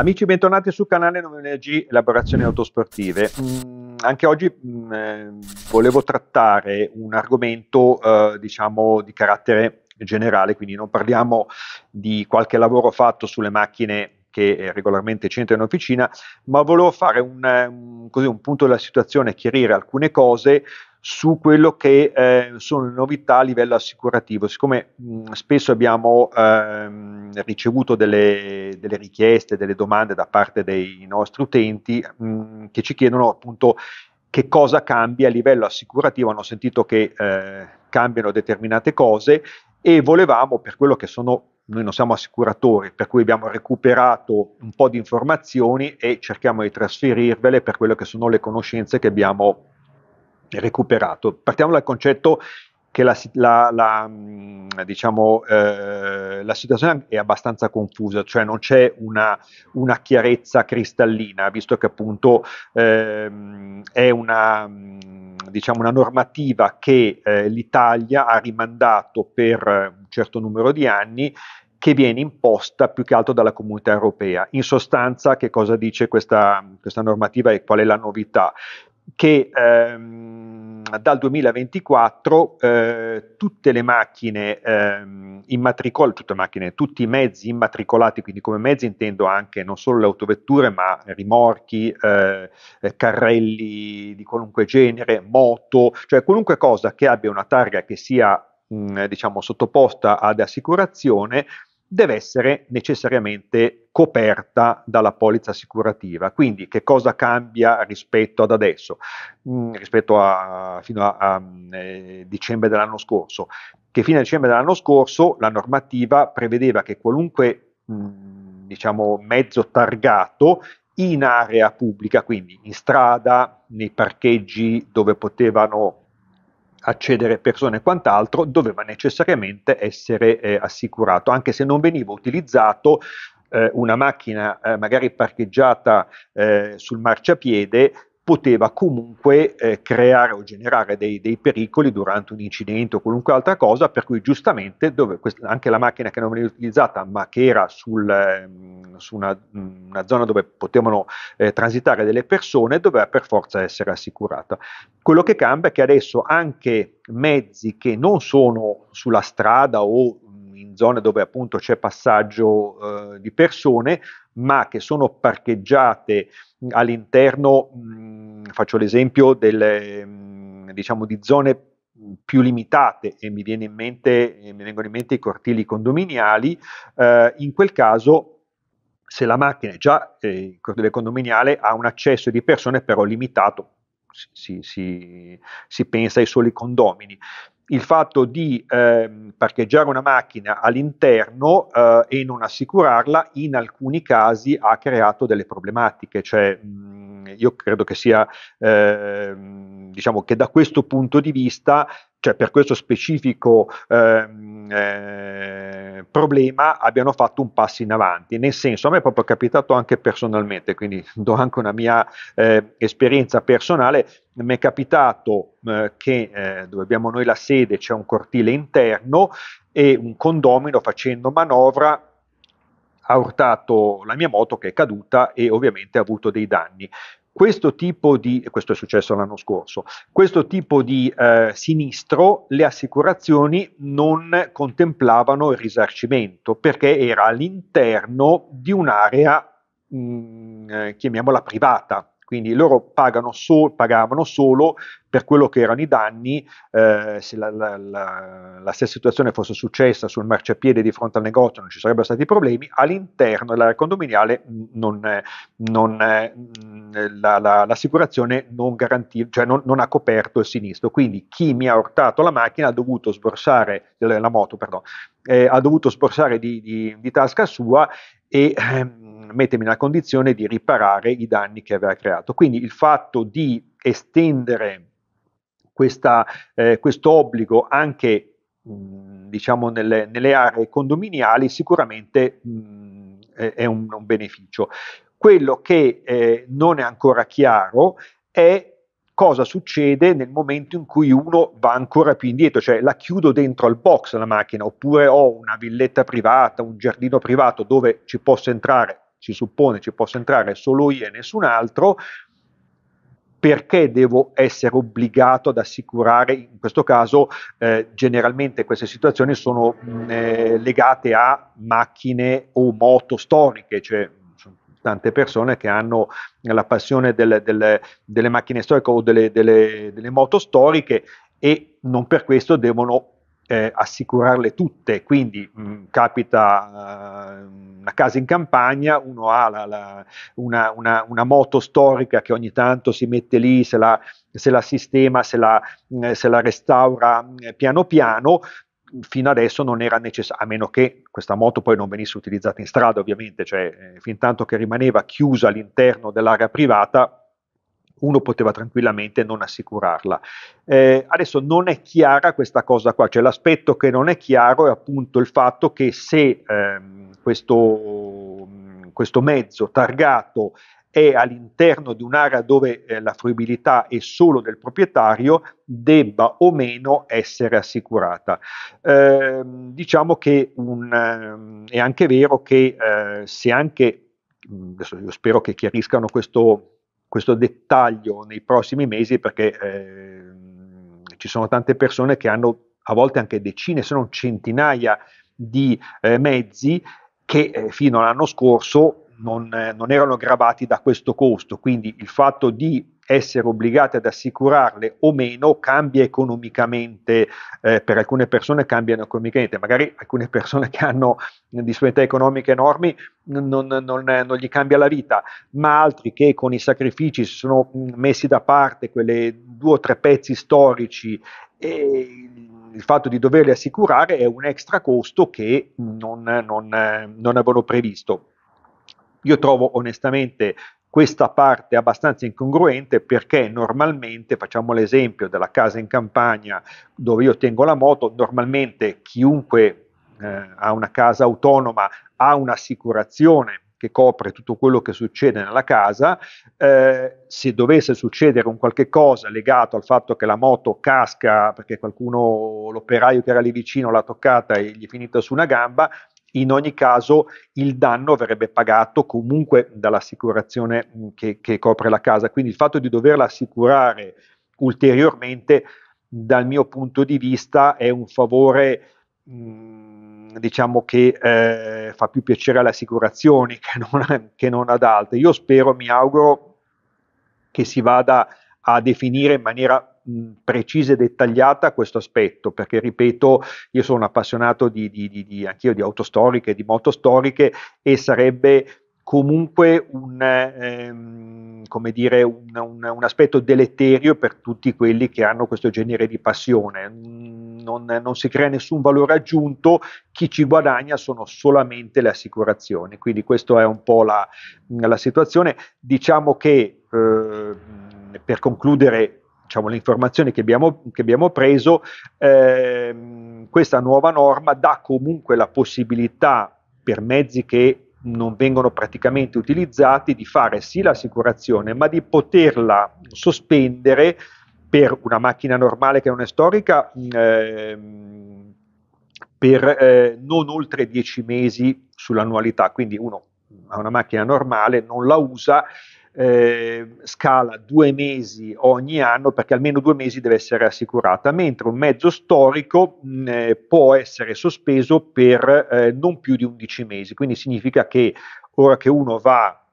Amici, bentornati sul canale 9NG Elaborazioni Autosportive. Mm, anche oggi mm, eh, volevo trattare un argomento, eh, diciamo, di carattere generale, quindi non parliamo di qualche lavoro fatto sulle macchine che eh, regolarmente c'entra in officina, ma volevo fare eh, un, così, un punto della situazione, chiarire alcune cose su quello che eh, sono le novità a livello assicurativo. Siccome mh, spesso abbiamo ehm, ricevuto delle, delle, richieste, delle domande da parte dei nostri utenti mh, che ci chiedono appunto che cosa cambia a livello assicurativo, hanno sentito che eh, cambiano determinate cose e volevamo, per quello che sono noi non siamo assicuratori, per cui abbiamo recuperato un po' di informazioni e cerchiamo di trasferirvele per quelle che sono le conoscenze che abbiamo recuperato. Partiamo dal concetto che la, la, la, mm, diciamo, eh, la, situazione è abbastanza confusa, cioè non c'è una, una chiarezza cristallina, visto che appunto eh, è una, mm, diciamo, una, normativa che eh, l'Italia ha rimandato per un certo numero di anni che viene imposta più che altro dalla comunità europea. In sostanza che cosa dice questa, questa normativa e qual è la novità? Che ehm, dal 2024 eh, tutte le macchine eh, immatricolate, tutte le macchine, tutti i mezzi immatricolati, quindi come mezzi intendo anche non solo le autovetture, ma rimorchi, eh, eh, carrelli di qualunque genere, moto, cioè qualunque cosa che abbia una targa che sia mh, diciamo sottoposta ad assicurazione deve essere necessariamente coperta dalla polizza assicurativa. Quindi che cosa cambia rispetto ad adesso, mh, mm, rispetto a, fino a, a mm, eh, dicembre dell'anno scorso? Che fino a dicembre dell'anno scorso la normativa prevedeva che qualunque mh, mm, diciamo, mezzo targato in area pubblica, quindi in strada, nei parcheggi dove potevano accedere persone e quant'altro, doveva necessariamente essere eh, assicurato, anche se non veniva utilizzato eh, una macchina eh, magari parcheggiata eh, sul marciapiede poteva comunque eh, creare o generare dei, dei, pericoli durante un incidente o qualunque altra cosa, per cui giustamente dove, questa, anche la macchina che non veniva utilizzata, ma che era sul, mh, ehm, su una, mh, una, zona dove potevano eh, transitare delle persone, doveva per forza essere assicurata. Quello che cambia è che adesso anche mezzi che non sono sulla strada o zone dove appunto c'è passaggio eh, di persone, ma che sono parcheggiate all'interno, mh, faccio l'esempio, delle, mh, diciamo di zone più limitate e mi, viene in mente, mi vengono in mente i cortili condominiali, eh, in quel caso se la macchina è già eh, il cortile condominiale ha un accesso di persone però limitato, si, si, si pensa ai soli condomini il fatto di eh, parcheggiare una macchina all'interno eh, e non assicurarla in alcuni casi ha creato delle problematiche, cioè mh, mm, io credo che sia eh, diciamo che da questo punto di vista cioè per questo specifico eh, eh, problema abbiano fatto un passo in avanti. Nel senso, a me è proprio capitato anche personalmente, quindi do anche una mia eh, esperienza personale, mi è capitato eh, che eh, dove abbiamo noi la sede c'è un cortile interno e un condomino facendo manovra ha urtato la mia moto che è caduta e ovviamente ha avuto dei danni. Questo tipo di, questo è successo l'anno scorso, questo tipo di eh, sinistro le assicurazioni non contemplavano il risarcimento perché era all'interno di un'area, mh, mm, eh, chiamiamola privata, quindi loro so, pagavano solo per quello che erano i danni, eh, se la, la, la, la, stessa situazione fosse successa sul marciapiede di fronte al negozio non ci sarebbero stati problemi, all'interno dell'area condominiale non, non, l'assicurazione non, garantì, cioè non, non, ha coperto il sinistro, quindi chi mi ha urtato la macchina ha dovuto sborsare, la moto perdon, eh, ha dovuto sborsare di, di, di tasca sua e ehm, mettermi nella condizione di riparare i danni che aveva creato. Quindi il fatto di estendere eh, questo eh, obbligo anche mh, mm, diciamo nelle, nelle, aree condominiali sicuramente mh, mm, è, è un, un, beneficio. Quello che eh, non è ancora chiaro è cosa succede nel momento in cui uno va ancora più indietro, cioè la chiudo dentro al box la macchina, oppure ho una villetta privata, un giardino privato dove ci posso entrare, si suppone ci posso entrare solo io e nessun altro, perché devo essere obbligato ad assicurare, in questo caso eh, generalmente queste situazioni sono mh, mm, eh, legate a macchine o moto storiche, cioè tante persone che hanno la passione delle, delle, delle macchine storiche o delle, delle moto storiche e non per questo devono eh, assicurarle tutte, quindi mh, mm, capita uh, una casa in campagna, uno ha la, la, una, una, una, moto storica che ogni tanto si mette lì, se la, se la sistema, se la, mh, mm, se la restaura mh, mm, piano piano, fino adesso non era necessario, a meno che questa moto poi non venisse utilizzata in strada ovviamente, cioè eh, fin tanto che rimaneva chiusa all'interno dell'area privata uno poteva tranquillamente non assicurarla. Eh, adesso non è chiara questa cosa qua, cioè l'aspetto che non è chiaro è appunto il fatto che se ehm, questo, questo mezzo targato è all'interno di un'area dove eh, la fruibilità è solo del proprietario, debba o meno essere assicurata. Eh, diciamo che un, eh, è anche vero che eh, se anche, io spero che chiariscano questo, questo dettaglio nei prossimi mesi perché eh, ci sono tante persone che hanno a volte anche decine se non centinaia di eh, mezzi che eh, fino all'anno scorso non, eh, non erano gravati da questo costo, quindi il fatto di essere obbligate ad assicurarle o meno cambia economicamente, eh, per alcune persone cambiano economicamente, magari alcune persone che hanno disponibilità economiche enormi non, non, non, gli cambia la vita, ma altri che con i sacrifici si sono mm, messi da parte quelle due o tre pezzi storici e il fatto di doverli assicurare è un extra costo che non, non avevano previsto. Io trovo onestamente questa parte è abbastanza incongruente perché normalmente, facciamo l'esempio della casa in campagna dove io tengo la moto, normalmente chiunque eh, ha una casa autonoma ha un'assicurazione che copre tutto quello che succede nella casa, eh, se dovesse succedere un qualche cosa legato al fatto che la moto casca perché qualcuno, l'operaio che era lì vicino l'ha toccata e gli è finita su una gamba, in ogni caso il danno verrebbe pagato comunque dall'assicurazione mm, che, che, copre la casa, quindi il fatto di doverla assicurare ulteriormente dal mio punto di vista è un favore mm, diciamo che eh, fa più piacere alle assicurazioni che non, che non ad altre. Io spero, mi auguro che si vada a definire in maniera Mm, precisa e dettagliata questo aspetto, perché ripeto, io sono un appassionato di, di, di, di anch'io di autostoriche, di motostoriche e sarebbe comunque un, ehm, come dire, un, un, un, aspetto deleterio per tutti quelli che hanno questo genere di passione. Mm, non, non, si crea nessun valore aggiunto, chi ci guadagna sono solamente le assicurazioni. Quindi questa è un po' la, la situazione. Diciamo che eh, per concludere diciamo, informazioni che abbiamo, che abbiamo preso, eh, questa nuova norma dà comunque la possibilità per mezzi che non vengono praticamente utilizzati di fare sì l'assicurazione, ma di poterla sospendere per una macchina normale che non è storica eh, per eh, non oltre 10 mesi sull'annualità. Quindi uno ha una macchina normale, non la usa, eh, scala due mesi ogni anno perché almeno due mesi deve essere assicurata, mentre un mezzo storico mh, eh, può essere sospeso per eh, non più di 11 mesi, quindi significa che ora che uno va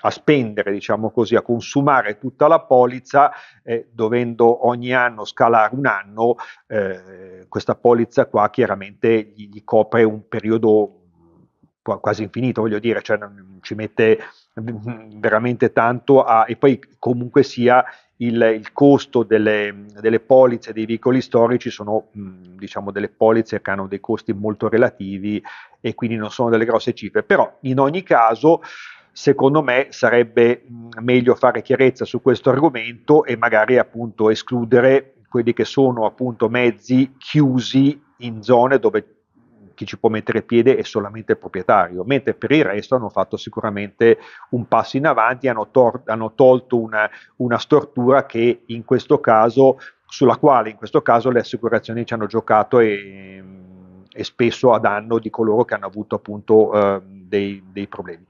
a spendere, diciamo così, a consumare tutta la polizza, eh, dovendo ogni anno scalare un anno, eh, questa polizza qua chiaramente gli, gli copre un periodo quasi infinito, voglio dire, cioè non ci mette veramente tanto a, e poi comunque sia il, il costo delle, delle, polizze dei veicoli storici sono mm, diciamo delle polizze che hanno dei costi molto relativi e quindi non sono delle grosse cifre, però in ogni caso secondo me sarebbe mm, meglio fare chiarezza su questo argomento e magari appunto escludere quelli che sono appunto mezzi chiusi in zone dove chi ci può mettere piede è solamente il proprietario, mentre per il resto hanno fatto sicuramente un passo in avanti, hanno, tor- hanno tolto una, una stortura che in questo caso, sulla quale in questo caso le assicurazioni ci hanno giocato e, e spesso a danno di coloro che hanno avuto appunto eh, dei, dei, problemi.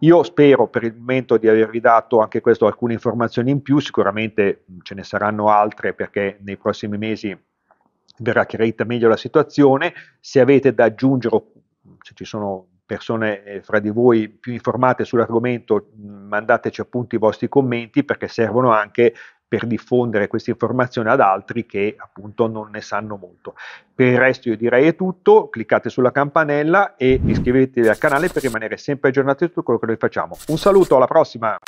Io spero per il momento di avervi dato anche questo alcune informazioni in più, sicuramente ce ne saranno altre perché nei prossimi mesi verrà chiarita meglio la situazione, se avete da aggiungere, se ci sono persone eh, fra di voi più informate sull'argomento, mm, mandateci appunto i vostri commenti perché servono anche per diffondere questa informazione ad altri che appunto non ne sanno molto. Per il resto io direi è tutto, cliccate sulla campanella e iscrivetevi al canale per rimanere sempre aggiornati su quello che noi facciamo. Un saluto, alla prossima!